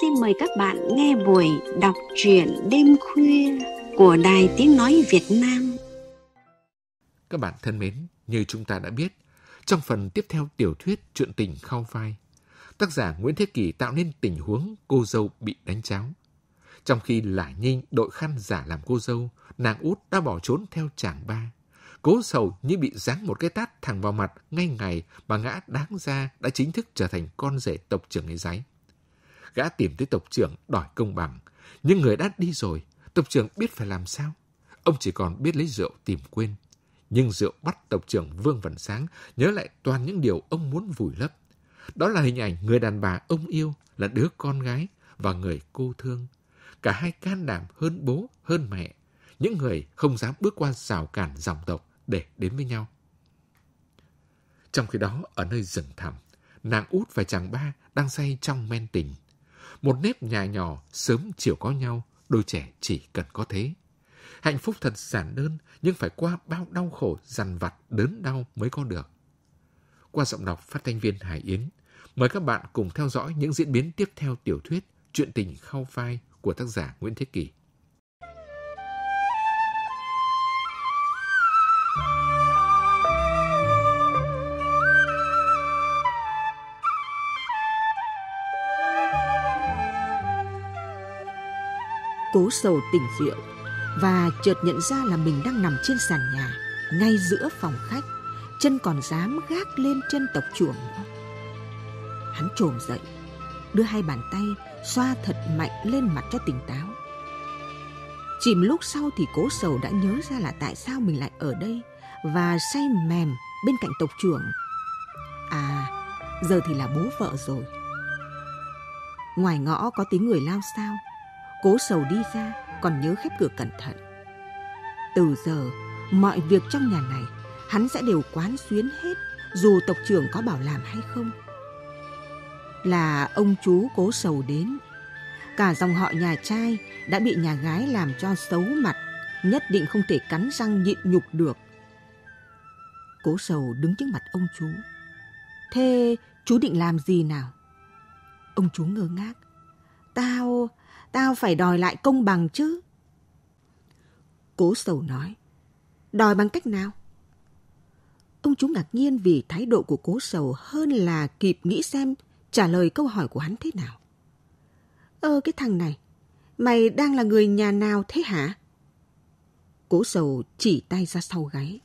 xin mời các bạn nghe buổi đọc truyện đêm khuya của Đài Tiếng Nói Việt Nam. Các bạn thân mến, như chúng ta đã biết, trong phần tiếp theo tiểu thuyết Chuyện tình khao phai, tác giả Nguyễn Thế Kỳ tạo nên tình huống cô dâu bị đánh cháo. Trong khi Lả Nhinh đội khăn giả làm cô dâu, nàng út đã bỏ trốn theo chàng ba. Cố sầu như bị giáng một cái tát thẳng vào mặt ngay ngày mà ngã đáng ra đã chính thức trở thành con rể tộc trưởng người giấy Gã tìm tới tộc trưởng đòi công bằng. Nhưng người đã đi rồi, tộc trưởng biết phải làm sao. Ông chỉ còn biết lấy rượu tìm quên. Nhưng rượu bắt tộc trưởng Vương Văn Sáng nhớ lại toàn những điều ông muốn vùi lấp. Đó là hình ảnh người đàn bà ông yêu là đứa con gái và người cô thương. Cả hai can đảm hơn bố, hơn mẹ. Những người không dám bước qua rào cản dòng tộc để đến với nhau. Trong khi đó, ở nơi rừng thẳm, nàng út và chàng ba đang say trong men tình. Một nếp nhà nhỏ, sớm chiều có nhau, đôi trẻ chỉ cần có thế. Hạnh phúc thật giản đơn, nhưng phải qua bao đau khổ, dằn vặt, đớn đau mới có được. Qua giọng đọc phát thanh viên Hải Yến, mời các bạn cùng theo dõi những diễn biến tiếp theo tiểu thuyết Chuyện tình khao vai của tác giả Nguyễn Thế Kỳ. cố sầu tỉnh rượu và chợt nhận ra là mình đang nằm trên sàn nhà ngay giữa phòng khách chân còn dám gác lên chân tộc chuồng hắn trồm dậy đưa hai bàn tay xoa thật mạnh lên mặt cho tỉnh táo chỉ một lúc sau thì cố sầu đã nhớ ra là tại sao mình lại ở đây và say mềm bên cạnh tộc trưởng à giờ thì là bố vợ rồi ngoài ngõ có tiếng người lao sao Cố sầu đi ra còn nhớ khép cửa cẩn thận. Từ giờ, mọi việc trong nhà này hắn sẽ đều quán xuyến hết dù tộc trưởng có bảo làm hay không. Là ông chú cố sầu đến. Cả dòng họ nhà trai đã bị nhà gái làm cho xấu mặt, nhất định không thể cắn răng nhịn nhục được. Cố sầu đứng trước mặt ông chú. Thế chú định làm gì nào? Ông chú ngơ ngác. Tao tao phải đòi lại công bằng chứ. Cố sầu nói, đòi bằng cách nào? Ông chú ngạc nhiên vì thái độ của cố sầu hơn là kịp nghĩ xem trả lời câu hỏi của hắn thế nào. Ơ cái thằng này, mày đang là người nhà nào thế hả? Cố sầu chỉ tay ra sau gáy.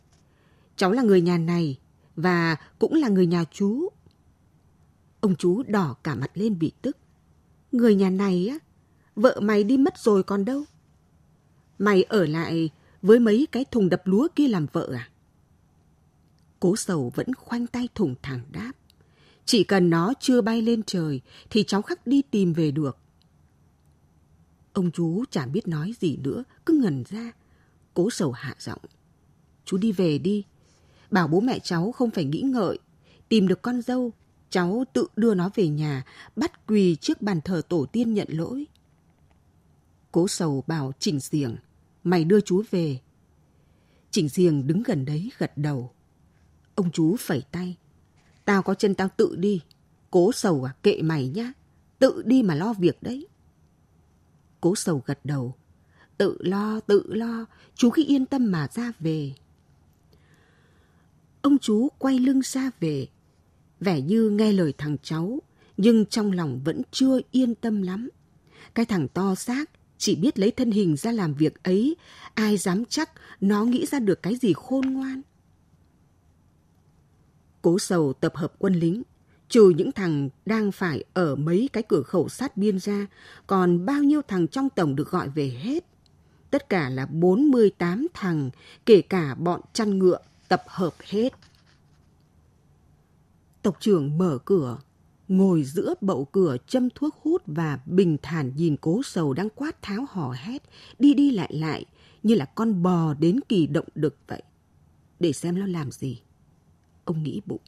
Cháu là người nhà này và cũng là người nhà chú. Ông chú đỏ cả mặt lên bị tức. Người nhà này á, vợ mày đi mất rồi còn đâu. Mày ở lại với mấy cái thùng đập lúa kia làm vợ à? Cố sầu vẫn khoanh tay thủng thẳng đáp. Chỉ cần nó chưa bay lên trời thì cháu khắc đi tìm về được. Ông chú chẳng biết nói gì nữa, cứ ngẩn ra. Cố sầu hạ giọng. Chú đi về đi. Bảo bố mẹ cháu không phải nghĩ ngợi. Tìm được con dâu, cháu tự đưa nó về nhà, bắt quỳ trước bàn thờ tổ tiên nhận lỗi. Cố sầu bảo chỉnh diềng mày đưa chú về. chỉnh diềng đứng gần đấy gật đầu. Ông chú phẩy tay. Tao có chân tao tự đi. Cố sầu à, kệ mày nhá. Tự đi mà lo việc đấy. Cố sầu gật đầu. Tự lo, tự lo. Chú cứ yên tâm mà ra về. Ông chú quay lưng ra về. Vẻ như nghe lời thằng cháu, nhưng trong lòng vẫn chưa yên tâm lắm. Cái thằng to xác chỉ biết lấy thân hình ra làm việc ấy, ai dám chắc nó nghĩ ra được cái gì khôn ngoan. Cố sầu tập hợp quân lính, trừ những thằng đang phải ở mấy cái cửa khẩu sát biên ra, còn bao nhiêu thằng trong tổng được gọi về hết. Tất cả là 48 thằng, kể cả bọn chăn ngựa, tập hợp hết. Tộc trưởng mở cửa, ngồi giữa bậu cửa châm thuốc hút và bình thản nhìn cố sầu đang quát tháo hò hét, đi đi lại lại như là con bò đến kỳ động đực vậy. Để xem nó làm gì. Ông nghĩ bụng.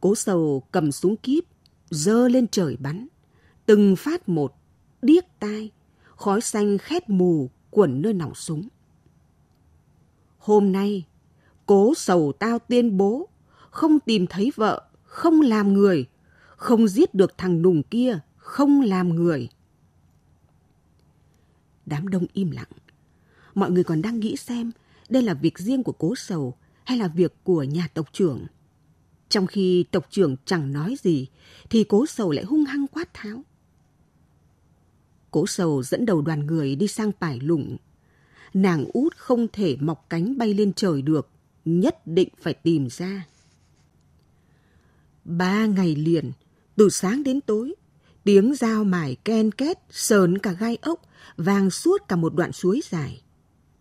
Cố sầu cầm súng kíp, dơ lên trời bắn. Từng phát một, điếc tai, khói xanh khét mù quẩn nơi nòng súng. Hôm nay, cố sầu tao tuyên bố không tìm thấy vợ không làm người, không giết được thằng nùng kia, không làm người. Đám đông im lặng. Mọi người còn đang nghĩ xem đây là việc riêng của cố sầu hay là việc của nhà tộc trưởng. Trong khi tộc trưởng chẳng nói gì, thì cố sầu lại hung hăng quát tháo. Cố sầu dẫn đầu đoàn người đi sang pải lủng. Nàng út không thể mọc cánh bay lên trời được, nhất định phải tìm ra. Ba ngày liền, từ sáng đến tối, tiếng dao mài ken két sờn cả gai ốc, vang suốt cả một đoạn suối dài.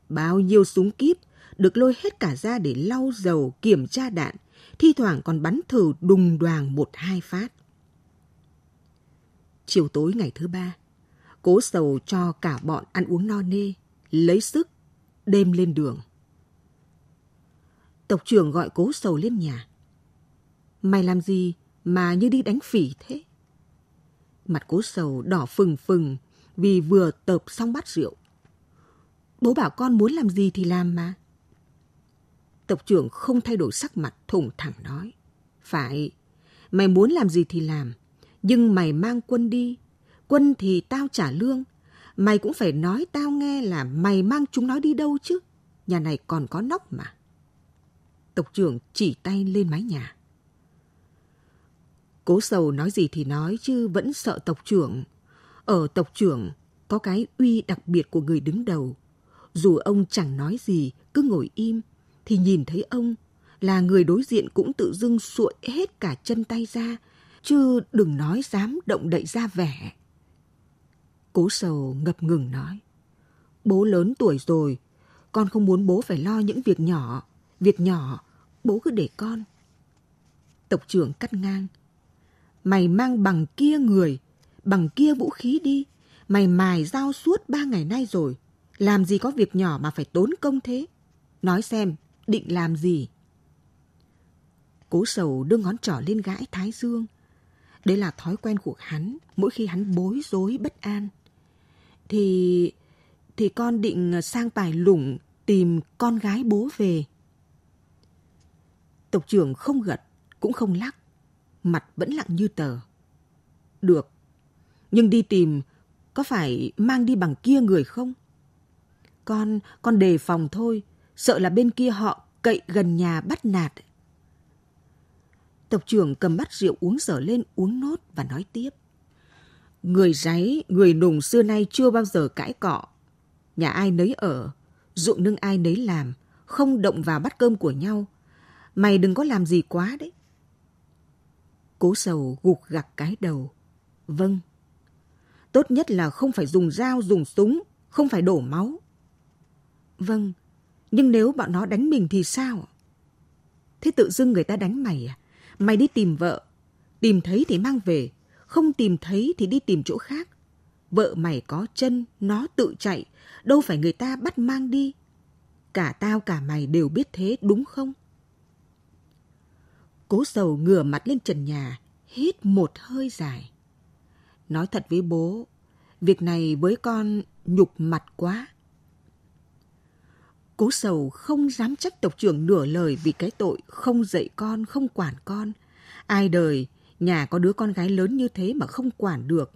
Bao nhiêu súng kíp được lôi hết cả ra để lau dầu kiểm tra đạn, thi thoảng còn bắn thử đùng đoàn một hai phát. Chiều tối ngày thứ ba, cố sầu cho cả bọn ăn uống no nê, lấy sức, đêm lên đường. Tộc trưởng gọi cố sầu lên nhà. Mày làm gì mà như đi đánh phỉ thế? Mặt cố sầu đỏ phừng phừng vì vừa tợp xong bát rượu. Bố bảo con muốn làm gì thì làm mà. Tộc trưởng không thay đổi sắc mặt thủng thẳng nói. Phải, mày muốn làm gì thì làm, nhưng mày mang quân đi. Quân thì tao trả lương, mày cũng phải nói tao nghe là mày mang chúng nó đi đâu chứ. Nhà này còn có nóc mà. Tộc trưởng chỉ tay lên mái nhà. Cố sầu nói gì thì nói chứ vẫn sợ tộc trưởng. Ở tộc trưởng có cái uy đặc biệt của người đứng đầu. Dù ông chẳng nói gì, cứ ngồi im, thì nhìn thấy ông là người đối diện cũng tự dưng suội hết cả chân tay ra, chứ đừng nói dám động đậy ra vẻ. Cố sầu ngập ngừng nói, bố lớn tuổi rồi, con không muốn bố phải lo những việc nhỏ, việc nhỏ bố cứ để con. Tộc trưởng cắt ngang, Mày mang bằng kia người, bằng kia vũ khí đi. Mày mài dao suốt ba ngày nay rồi. Làm gì có việc nhỏ mà phải tốn công thế? Nói xem, định làm gì? Cố sầu đưa ngón trỏ lên gãi thái dương. đây là thói quen của hắn mỗi khi hắn bối rối bất an. Thì... thì con định sang bài lủng tìm con gái bố về. Tộc trưởng không gật, cũng không lắc mặt vẫn lặng như tờ. Được, nhưng đi tìm có phải mang đi bằng kia người không? Con, con đề phòng thôi, sợ là bên kia họ cậy gần nhà bắt nạt. Tộc trưởng cầm bát rượu uống dở lên uống nốt và nói tiếp. Người ráy, người nùng xưa nay chưa bao giờ cãi cọ. Nhà ai nấy ở, ruộng nương ai nấy làm, không động vào bát cơm của nhau. Mày đừng có làm gì quá đấy. Cố sầu gục gặt cái đầu. Vâng. Tốt nhất là không phải dùng dao, dùng súng, không phải đổ máu. Vâng, nhưng nếu bọn nó đánh mình thì sao? Thế tự dưng người ta đánh mày à? Mày đi tìm vợ, tìm thấy thì mang về, không tìm thấy thì đi tìm chỗ khác. Vợ mày có chân, nó tự chạy, đâu phải người ta bắt mang đi. Cả tao cả mày đều biết thế đúng không? Cố sầu ngửa mặt lên trần nhà, hít một hơi dài. Nói thật với bố, việc này với con nhục mặt quá. Cố sầu không dám trách tộc trưởng nửa lời vì cái tội không dạy con, không quản con. Ai đời, nhà có đứa con gái lớn như thế mà không quản được.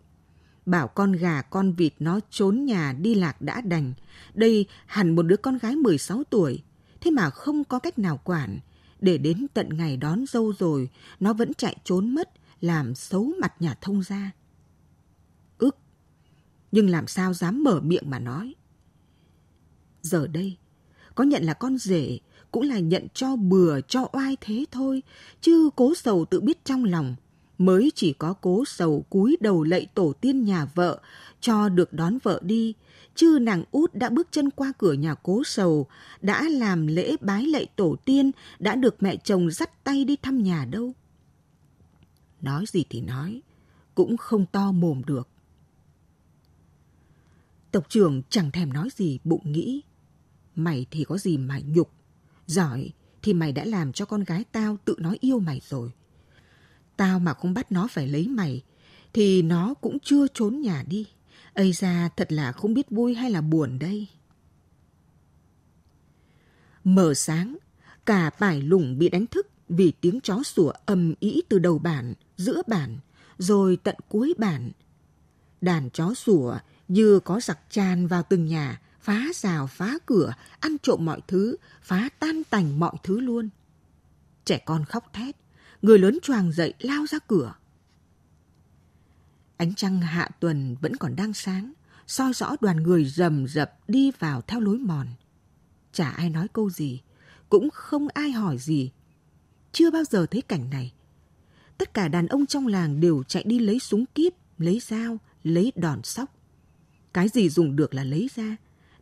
Bảo con gà con vịt nó trốn nhà đi lạc đã đành. Đây hẳn một đứa con gái 16 tuổi, thế mà không có cách nào quản, để đến tận ngày đón dâu rồi nó vẫn chạy trốn mất làm xấu mặt nhà thông gia ức nhưng làm sao dám mở miệng mà nói giờ đây có nhận là con rể cũng là nhận cho bừa cho oai thế thôi chứ cố sầu tự biết trong lòng mới chỉ có cố sầu cúi đầu lạy tổ tiên nhà vợ cho được đón vợ đi chư nàng út đã bước chân qua cửa nhà cố sầu, đã làm lễ bái lạy tổ tiên, đã được mẹ chồng dắt tay đi thăm nhà đâu. Nói gì thì nói, cũng không to mồm được. Tộc trưởng chẳng thèm nói gì bụng nghĩ. Mày thì có gì mà nhục, giỏi thì mày đã làm cho con gái tao tự nói yêu mày rồi. Tao mà không bắt nó phải lấy mày, thì nó cũng chưa trốn nhà đi. Ây ra thật là không biết vui hay là buồn đây. Mở sáng, cả bải lủng bị đánh thức vì tiếng chó sủa ầm ĩ từ đầu bản, giữa bản, rồi tận cuối bản. Đàn chó sủa như có giặc tràn vào từng nhà, phá rào, phá cửa, ăn trộm mọi thứ, phá tan tành mọi thứ luôn. Trẻ con khóc thét, người lớn choàng dậy lao ra cửa. Ánh trăng hạ tuần vẫn còn đang sáng, soi rõ đoàn người rầm rập đi vào theo lối mòn. Chả ai nói câu gì, cũng không ai hỏi gì. Chưa bao giờ thấy cảnh này. Tất cả đàn ông trong làng đều chạy đi lấy súng kíp, lấy dao, lấy đòn sóc. Cái gì dùng được là lấy ra.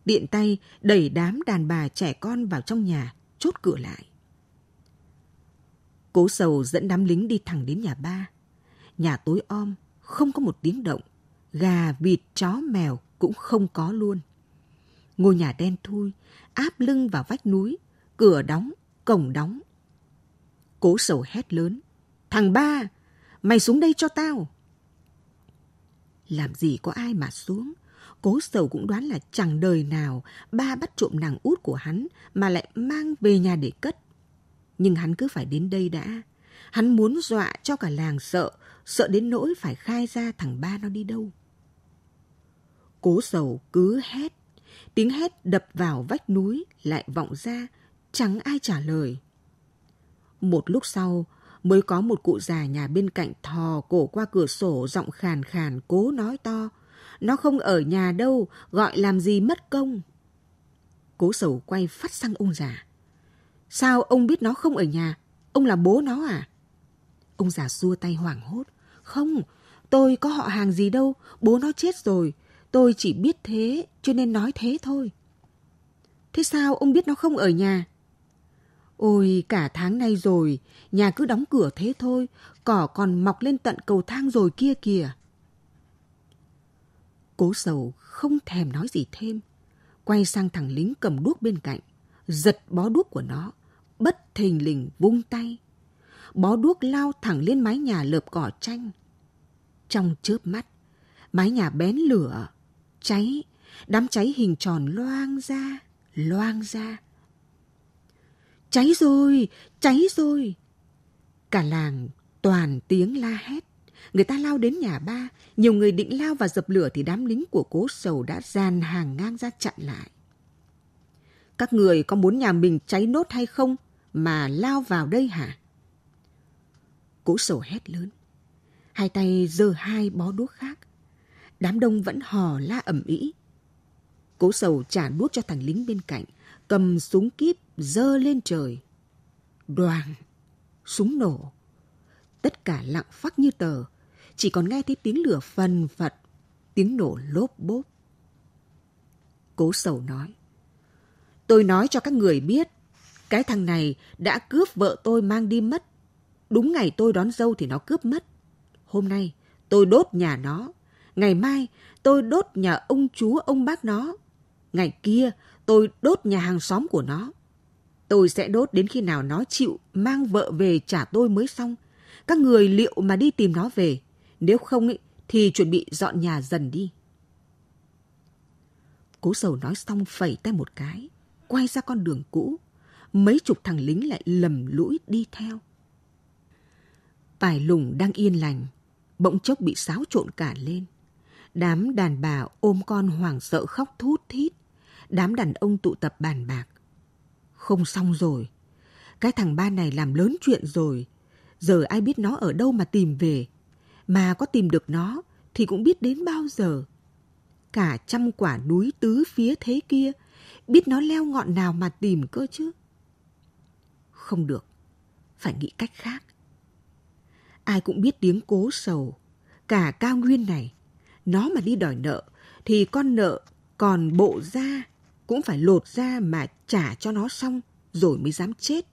Điện tay đẩy đám đàn bà trẻ con vào trong nhà, chốt cửa lại. Cố sầu dẫn đám lính đi thẳng đến nhà ba. Nhà tối om, không có một tiếng động, gà, vịt, chó, mèo cũng không có luôn. Ngôi nhà đen thui, áp lưng vào vách núi, cửa đóng, cổng đóng. Cố sầu hét lớn, thằng ba, mày xuống đây cho tao. Làm gì có ai mà xuống, cố sầu cũng đoán là chẳng đời nào ba bắt trộm nàng út của hắn mà lại mang về nhà để cất. Nhưng hắn cứ phải đến đây đã. Hắn muốn dọa cho cả làng sợ sợ đến nỗi phải khai ra thằng ba nó đi đâu. Cố sầu cứ hét, tiếng hét đập vào vách núi lại vọng ra, chẳng ai trả lời. Một lúc sau mới có một cụ già nhà bên cạnh thò cổ qua cửa sổ giọng khàn khàn cố nói to. Nó không ở nhà đâu, gọi làm gì mất công. Cố sầu quay phát sang ông già. Sao ông biết nó không ở nhà? Ông là bố nó à? Ông già xua tay hoảng hốt. Không, tôi có họ hàng gì đâu, bố nó chết rồi. Tôi chỉ biết thế, cho nên nói thế thôi. Thế sao ông biết nó không ở nhà? Ôi, cả tháng nay rồi, nhà cứ đóng cửa thế thôi, cỏ còn mọc lên tận cầu thang rồi kia kìa. Cố sầu không thèm nói gì thêm, quay sang thằng lính cầm đuốc bên cạnh, giật bó đuốc của nó, bất thình lình vung tay, bó đuốc lao thẳng lên mái nhà lợp cỏ tranh. Trong chớp mắt, mái nhà bén lửa, cháy, đám cháy hình tròn loang ra, loang ra. Cháy rồi, cháy rồi. Cả làng toàn tiếng la hét. Người ta lao đến nhà ba, nhiều người định lao và dập lửa thì đám lính của cố sầu đã dàn hàng ngang ra chặn lại. Các người có muốn nhà mình cháy nốt hay không mà lao vào đây hả? Cố sầu hét lớn. Hai tay giơ hai bó đuốc khác. Đám đông vẫn hò la ầm ĩ. Cố sầu trả đuốc cho thằng lính bên cạnh, cầm súng kíp dơ lên trời. Đoàn, súng nổ. Tất cả lặng phắc như tờ, chỉ còn nghe thấy tiếng lửa phần phật, tiếng nổ lốp bốp. Cố sầu nói, tôi nói cho các người biết, cái thằng này đã cướp vợ tôi mang đi mất Đúng ngày tôi đón dâu thì nó cướp mất. Hôm nay tôi đốt nhà nó. Ngày mai tôi đốt nhà ông chú ông bác nó. Ngày kia tôi đốt nhà hàng xóm của nó. Tôi sẽ đốt đến khi nào nó chịu mang vợ về trả tôi mới xong. Các người liệu mà đi tìm nó về. Nếu không ý, thì chuẩn bị dọn nhà dần đi. Cố sầu nói xong phẩy tay một cái, quay ra con đường cũ. Mấy chục thằng lính lại lầm lũi đi theo. Tài lùng đang yên lành, bỗng chốc bị xáo trộn cả lên. Đám đàn bà ôm con hoảng sợ khóc thút thít. Đám đàn ông tụ tập bàn bạc. Không xong rồi. Cái thằng ba này làm lớn chuyện rồi. Giờ ai biết nó ở đâu mà tìm về. Mà có tìm được nó thì cũng biết đến bao giờ. Cả trăm quả núi tứ phía thế kia, biết nó leo ngọn nào mà tìm cơ chứ. Không được, phải nghĩ cách khác. Ai cũng biết tiếng cố sầu. Cả cao nguyên này, nó mà đi đòi nợ, thì con nợ còn bộ ra cũng phải lột ra mà trả cho nó xong rồi mới dám chết.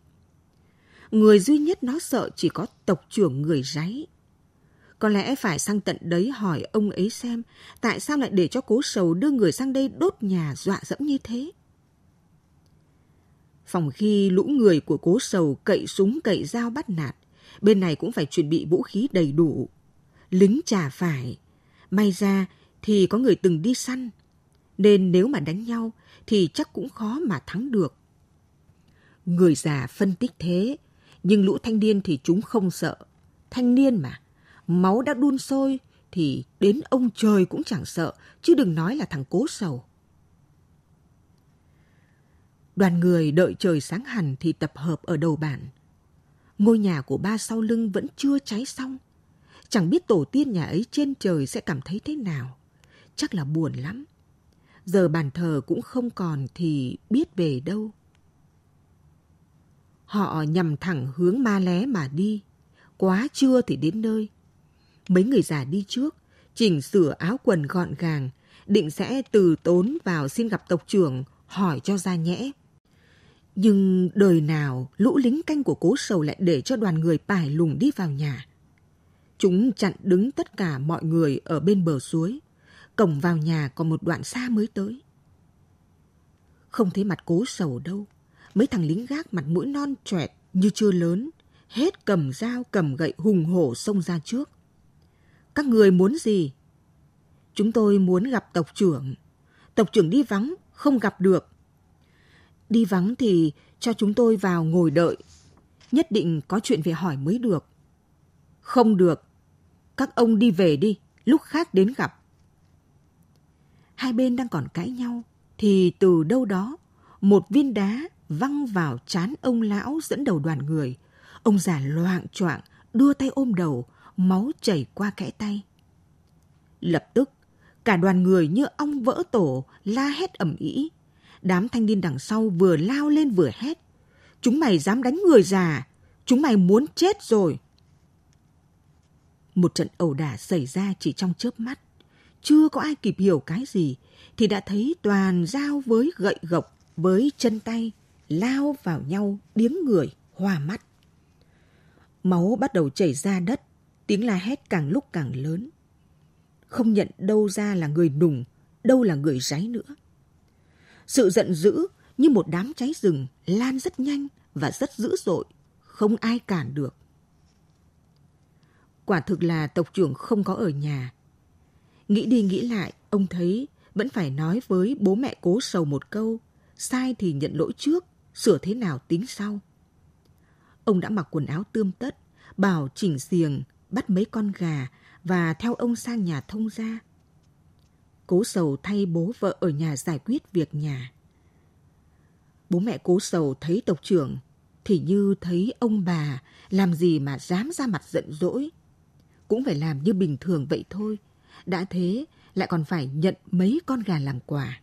Người duy nhất nó sợ chỉ có tộc trưởng người ráy. Có lẽ phải sang tận đấy hỏi ông ấy xem tại sao lại để cho cố sầu đưa người sang đây đốt nhà dọa dẫm như thế. Phòng khi lũ người của cố sầu cậy súng cậy dao bắt nạt, bên này cũng phải chuẩn bị vũ khí đầy đủ. Lính chả phải, may ra thì có người từng đi săn, nên nếu mà đánh nhau thì chắc cũng khó mà thắng được. Người già phân tích thế, nhưng lũ thanh niên thì chúng không sợ. Thanh niên mà, máu đã đun sôi thì đến ông trời cũng chẳng sợ, chứ đừng nói là thằng cố sầu. Đoàn người đợi trời sáng hẳn thì tập hợp ở đầu bản – ngôi nhà của ba sau lưng vẫn chưa cháy xong. Chẳng biết tổ tiên nhà ấy trên trời sẽ cảm thấy thế nào. Chắc là buồn lắm. Giờ bàn thờ cũng không còn thì biết về đâu. Họ nhằm thẳng hướng ma lé mà đi. Quá trưa thì đến nơi. Mấy người già đi trước, chỉnh sửa áo quần gọn gàng, định sẽ từ tốn vào xin gặp tộc trưởng hỏi cho ra nhẽ. Nhưng đời nào lũ lính canh của cố sầu lại để cho đoàn người pải lùng đi vào nhà. Chúng chặn đứng tất cả mọi người ở bên bờ suối. Cổng vào nhà còn một đoạn xa mới tới. Không thấy mặt cố sầu đâu. Mấy thằng lính gác mặt mũi non trẹt như chưa lớn. Hết cầm dao cầm gậy hùng hổ xông ra trước. Các người muốn gì? Chúng tôi muốn gặp tộc trưởng. Tộc trưởng đi vắng, không gặp được đi vắng thì cho chúng tôi vào ngồi đợi. Nhất định có chuyện về hỏi mới được. Không được. Các ông đi về đi, lúc khác đến gặp. Hai bên đang còn cãi nhau, thì từ đâu đó, một viên đá văng vào chán ông lão dẫn đầu đoàn người. Ông già loạn choạng đưa tay ôm đầu, máu chảy qua kẽ tay. Lập tức, cả đoàn người như ong vỡ tổ la hét ầm ĩ Đám thanh niên đằng sau vừa lao lên vừa hét. Chúng mày dám đánh người già, chúng mày muốn chết rồi. Một trận ẩu đả xảy ra chỉ trong chớp mắt. Chưa có ai kịp hiểu cái gì thì đã thấy toàn dao với gậy gộc, với chân tay lao vào nhau điếng người, hoa mắt. Máu bắt đầu chảy ra đất, tiếng la hét càng lúc càng lớn. Không nhận đâu ra là người nùng, đâu là người ráy nữa. Sự giận dữ như một đám cháy rừng lan rất nhanh và rất dữ dội, không ai cản được. Quả thực là tộc trưởng không có ở nhà. Nghĩ đi nghĩ lại, ông thấy vẫn phải nói với bố mẹ cố sầu một câu, sai thì nhận lỗi trước, sửa thế nào tính sau. Ông đã mặc quần áo tươm tất, bảo chỉnh giềng, bắt mấy con gà và theo ông sang nhà thông gia cố sầu thay bố vợ ở nhà giải quyết việc nhà. Bố mẹ cố sầu thấy tộc trưởng thì như thấy ông bà làm gì mà dám ra mặt giận dỗi. Cũng phải làm như bình thường vậy thôi. Đã thế lại còn phải nhận mấy con gà làm quà.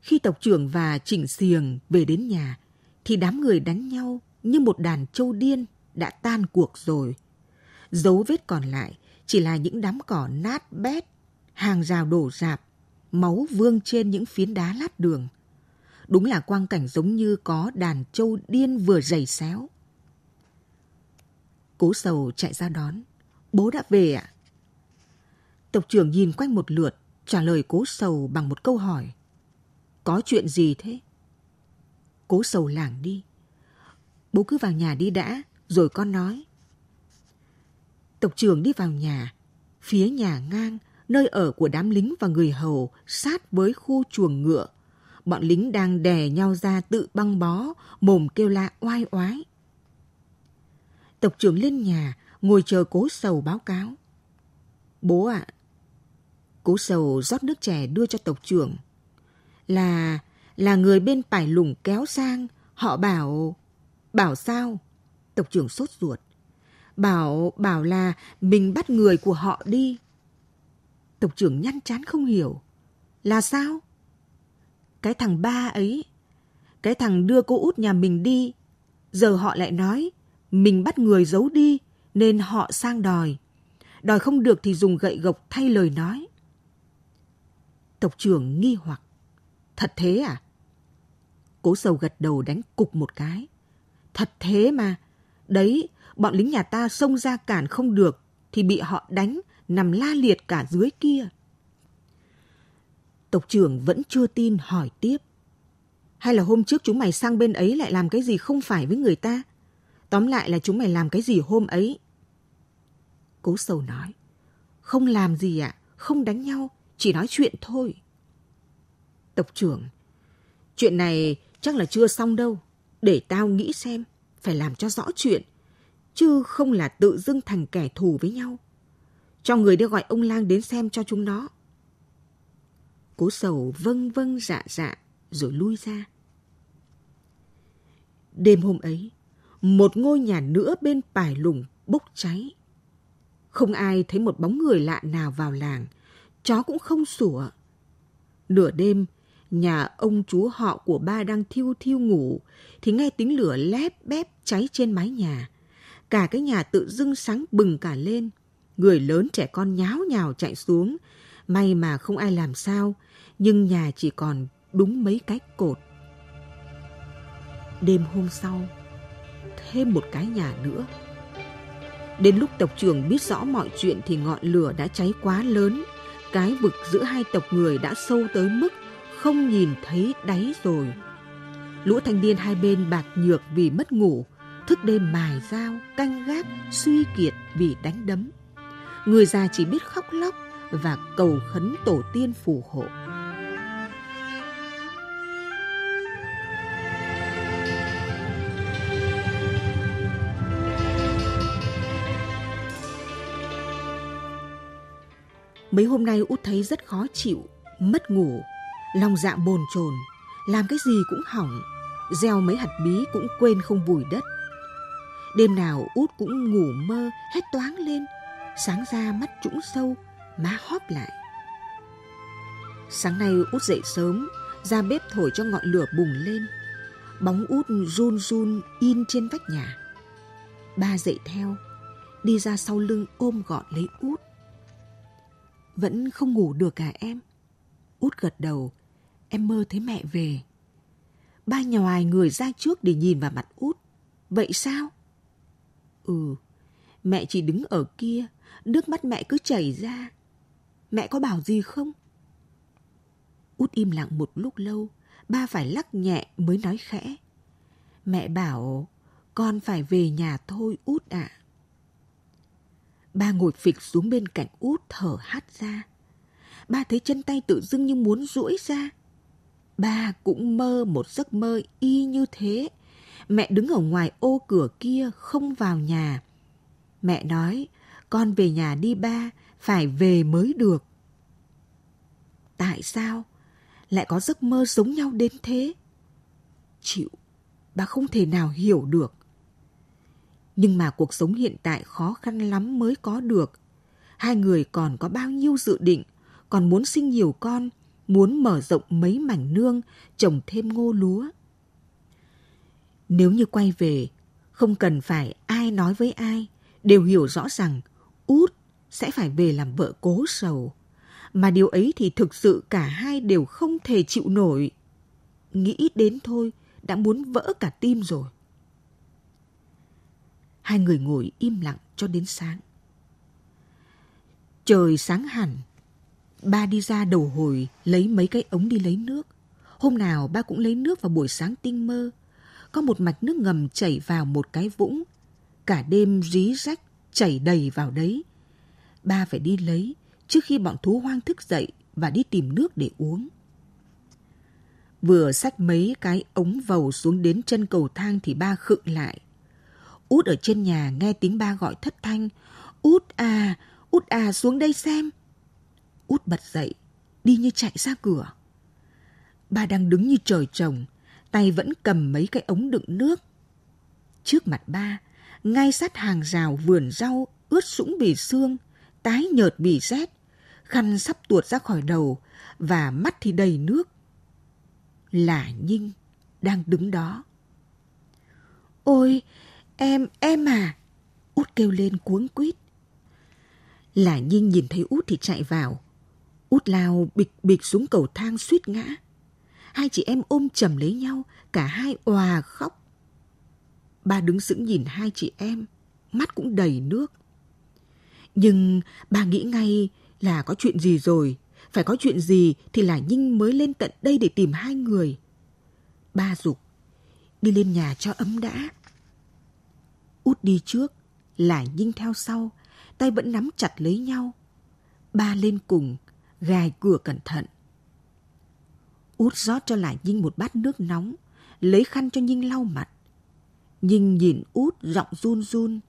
Khi tộc trưởng và Trịnh Siềng về đến nhà thì đám người đánh nhau như một đàn trâu điên đã tan cuộc rồi. Dấu vết còn lại chỉ là những đám cỏ nát bét hàng rào đổ rạp, máu vương trên những phiến đá lát đường. Đúng là quang cảnh giống như có đàn trâu điên vừa dày xéo. Cố sầu chạy ra đón. Bố đã về ạ? À? Tộc trưởng nhìn quanh một lượt, trả lời cố sầu bằng một câu hỏi. Có chuyện gì thế? Cố sầu lảng đi. Bố cứ vào nhà đi đã, rồi con nói. Tộc trưởng đi vào nhà, phía nhà ngang nơi ở của đám lính và người hầu sát với khu chuồng ngựa. Bọn lính đang đè nhau ra tự băng bó, mồm kêu la oai oái. Tộc trưởng lên nhà, ngồi chờ cố sầu báo cáo. Bố ạ, à, cố sầu rót nước chè đưa cho tộc trưởng. Là, là người bên phải lùng kéo sang, họ bảo... Bảo sao? Tộc trưởng sốt ruột. Bảo, bảo là mình bắt người của họ đi tộc trưởng nhăn chán không hiểu. Là sao? Cái thằng ba ấy, cái thằng đưa cô út nhà mình đi, giờ họ lại nói mình bắt người giấu đi nên họ sang đòi. Đòi không được thì dùng gậy gộc thay lời nói. Tộc trưởng nghi hoặc. Thật thế à? Cố sầu gật đầu đánh cục một cái. Thật thế mà. Đấy, bọn lính nhà ta xông ra cản không được thì bị họ đánh nằm la liệt cả dưới kia. Tộc trưởng vẫn chưa tin hỏi tiếp. Hay là hôm trước chúng mày sang bên ấy lại làm cái gì không phải với người ta? Tóm lại là chúng mày làm cái gì hôm ấy? Cố sầu nói. Không làm gì ạ, à, không đánh nhau, chỉ nói chuyện thôi. Tộc trưởng. Chuyện này chắc là chưa xong đâu. Để tao nghĩ xem, phải làm cho rõ chuyện. Chứ không là tự dưng thành kẻ thù với nhau cho người đưa gọi ông lang đến xem cho chúng nó. Cố sầu vâng vâng dạ dạ rồi lui ra. Đêm hôm ấy, một ngôi nhà nữa bên Bài Lùng bốc cháy. Không ai thấy một bóng người lạ nào vào làng, chó cũng không sủa. Nửa đêm, nhà ông chú họ của ba đang thiêu thiêu ngủ, thì nghe tiếng lửa lép bép cháy trên mái nhà. Cả cái nhà tự dưng sáng bừng cả lên – người lớn trẻ con nháo nhào chạy xuống. May mà không ai làm sao, nhưng nhà chỉ còn đúng mấy cái cột. Đêm hôm sau, thêm một cái nhà nữa. Đến lúc tộc trưởng biết rõ mọi chuyện thì ngọn lửa đã cháy quá lớn, cái vực giữa hai tộc người đã sâu tới mức không nhìn thấy đáy rồi. Lũ thanh niên hai bên bạc nhược vì mất ngủ, thức đêm mài dao, canh gác, suy kiệt vì đánh đấm người già chỉ biết khóc lóc và cầu khấn tổ tiên phù hộ. Mấy hôm nay út thấy rất khó chịu, mất ngủ, lòng dạ bồn chồn, làm cái gì cũng hỏng, gieo mấy hạt bí cũng quên không vùi đất. Đêm nào út cũng ngủ mơ, hết toáng lên, sáng ra mắt trũng sâu, má hóp lại. Sáng nay út dậy sớm, ra bếp thổi cho ngọn lửa bùng lên. Bóng út run run in trên vách nhà. Ba dậy theo, đi ra sau lưng ôm gọn lấy út. Vẫn không ngủ được cả à em. Út gật đầu, em mơ thấy mẹ về. Ba nhòi người ra trước để nhìn vào mặt út. Vậy sao? Ừ, Mẹ chỉ đứng ở kia, nước mắt mẹ cứ chảy ra. Mẹ có bảo gì không? Út im lặng một lúc lâu, ba phải lắc nhẹ mới nói khẽ. Mẹ bảo, con phải về nhà thôi Út ạ. À. Ba ngồi phịch xuống bên cạnh Út thở hắt ra. Ba thấy chân tay tự dưng như muốn duỗi ra. Ba cũng mơ một giấc mơ y như thế. Mẹ đứng ở ngoài ô cửa kia không vào nhà Mẹ nói, con về nhà đi ba, phải về mới được. Tại sao? Lại có giấc mơ giống nhau đến thế? Chịu, bà không thể nào hiểu được. Nhưng mà cuộc sống hiện tại khó khăn lắm mới có được. Hai người còn có bao nhiêu dự định, còn muốn sinh nhiều con, muốn mở rộng mấy mảnh nương, trồng thêm ngô lúa. Nếu như quay về, không cần phải ai nói với ai, đều hiểu rõ rằng út sẽ phải về làm vợ cố sầu mà điều ấy thì thực sự cả hai đều không thể chịu nổi nghĩ đến thôi đã muốn vỡ cả tim rồi hai người ngồi im lặng cho đến sáng trời sáng hẳn ba đi ra đầu hồi lấy mấy cái ống đi lấy nước hôm nào ba cũng lấy nước vào buổi sáng tinh mơ có một mạch nước ngầm chảy vào một cái vũng cả đêm rí rách chảy đầy vào đấy. Ba phải đi lấy trước khi bọn thú hoang thức dậy và đi tìm nước để uống. Vừa xách mấy cái ống vầu xuống đến chân cầu thang thì ba khựng lại. Út ở trên nhà nghe tiếng ba gọi thất thanh. Út à, Út à xuống đây xem. Út bật dậy, đi như chạy ra cửa. Ba đang đứng như trời trồng, tay vẫn cầm mấy cái ống đựng nước. Trước mặt ba ngay sát hàng rào vườn rau ướt sũng bì xương, tái nhợt bì rét, khăn sắp tuột ra khỏi đầu và mắt thì đầy nước. Là Nhinh đang đứng đó. Ôi, em, em à! Út kêu lên cuống quýt. Là Nhinh nhìn thấy Út thì chạy vào. Út lao bịch bịch xuống cầu thang suýt ngã. Hai chị em ôm chầm lấy nhau, cả hai òa khóc Ba đứng sững nhìn hai chị em, mắt cũng đầy nước. Nhưng ba nghĩ ngay là có chuyện gì rồi, phải có chuyện gì thì là Nhinh mới lên tận đây để tìm hai người. Ba dục, đi lên nhà cho ấm đã. Út đi trước, là Nhinh theo sau, tay vẫn nắm chặt lấy nhau. Ba lên cùng, gài cửa cẩn thận. Út rót cho lại Nhinh một bát nước nóng, lấy khăn cho Nhinh lau mặt. Nhìn nhìn út giọng run run.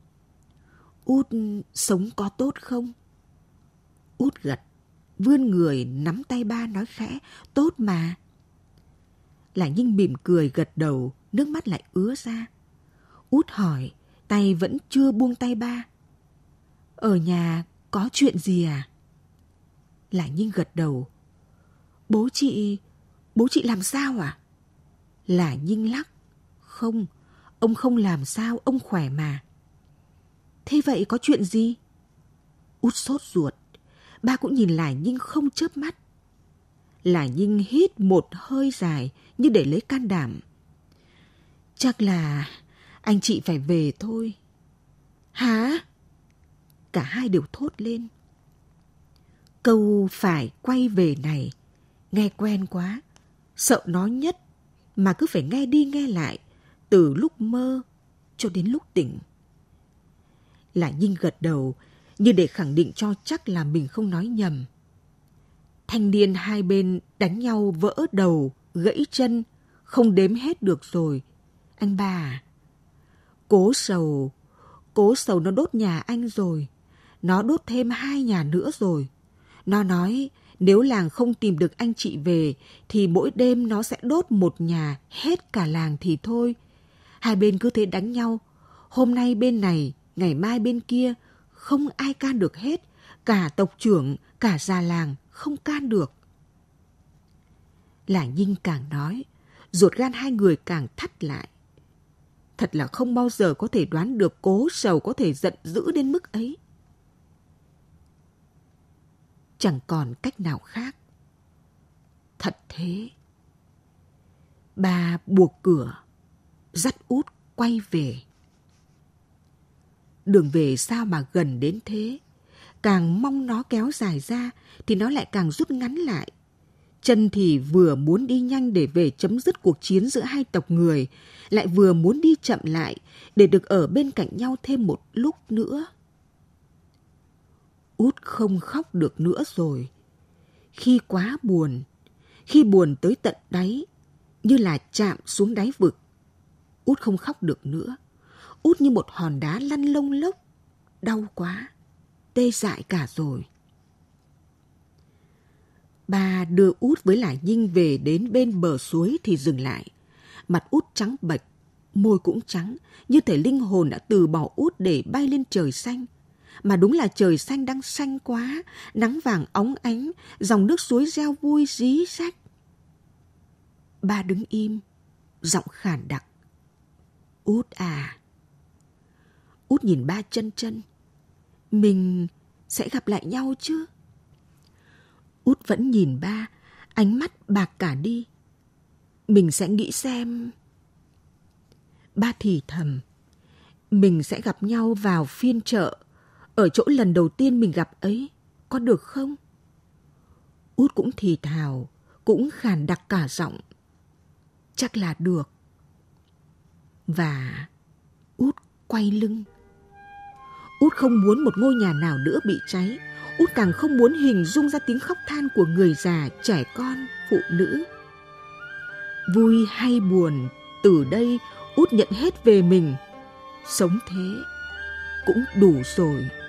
Út sống có tốt không? Út gật, vươn người nắm tay ba nói khẽ, tốt mà. Là Nhinh mỉm cười gật đầu, nước mắt lại ứa ra. Út hỏi, tay vẫn chưa buông tay ba. Ở nhà có chuyện gì à? Là Nhinh gật đầu. Bố chị, bố chị làm sao à? Là Nhinh lắc. Không, Ông không làm sao, ông khỏe mà. Thế vậy có chuyện gì? Út sốt ruột. Ba cũng nhìn lại nhưng không chớp mắt. Lải Nhinh hít một hơi dài như để lấy can đảm. Chắc là anh chị phải về thôi. Hả? Cả hai đều thốt lên. Câu phải quay về này, nghe quen quá, sợ nó nhất mà cứ phải nghe đi nghe lại từ lúc mơ cho đến lúc tỉnh. Lại Nhinh gật đầu như để khẳng định cho chắc là mình không nói nhầm. Thanh niên hai bên đánh nhau vỡ đầu, gãy chân, không đếm hết được rồi. Anh bà Cố sầu, cố sầu nó đốt nhà anh rồi. Nó đốt thêm hai nhà nữa rồi. Nó nói nếu làng không tìm được anh chị về thì mỗi đêm nó sẽ đốt một nhà hết cả làng thì thôi. Hai bên cứ thế đánh nhau. Hôm nay bên này, ngày mai bên kia, không ai can được hết. Cả tộc trưởng, cả già làng không can được. Là Nhinh càng nói, ruột gan hai người càng thắt lại. Thật là không bao giờ có thể đoán được cố sầu có thể giận dữ đến mức ấy. Chẳng còn cách nào khác. Thật thế. Bà buộc cửa dắt út quay về. Đường về sao mà gần đến thế? Càng mong nó kéo dài ra thì nó lại càng rút ngắn lại. Chân thì vừa muốn đi nhanh để về chấm dứt cuộc chiến giữa hai tộc người, lại vừa muốn đi chậm lại để được ở bên cạnh nhau thêm một lúc nữa. Út không khóc được nữa rồi. Khi quá buồn, khi buồn tới tận đáy, như là chạm xuống đáy vực, Út không khóc được nữa. Út như một hòn đá lăn lông lốc. Đau quá, tê dại cả rồi. Bà đưa út với lại Nhinh về đến bên bờ suối thì dừng lại. Mặt út trắng bệch, môi cũng trắng, như thể linh hồn đã từ bỏ út để bay lên trời xanh. Mà đúng là trời xanh đang xanh quá, nắng vàng óng ánh, dòng nước suối reo vui dí rách. Ba đứng im, giọng khản đặc. Út à. Út nhìn ba chân chân. Mình sẽ gặp lại nhau chứ? Út vẫn nhìn ba, ánh mắt bạc cả đi. Mình sẽ nghĩ xem... Ba thì thầm. Mình sẽ gặp nhau vào phiên chợ, ở chỗ lần đầu tiên mình gặp ấy, có được không? Út cũng thì thào, cũng khàn đặc cả giọng. Chắc là được và út quay lưng út không muốn một ngôi nhà nào nữa bị cháy út càng không muốn hình dung ra tiếng khóc than của người già trẻ con phụ nữ vui hay buồn từ đây út nhận hết về mình sống thế cũng đủ rồi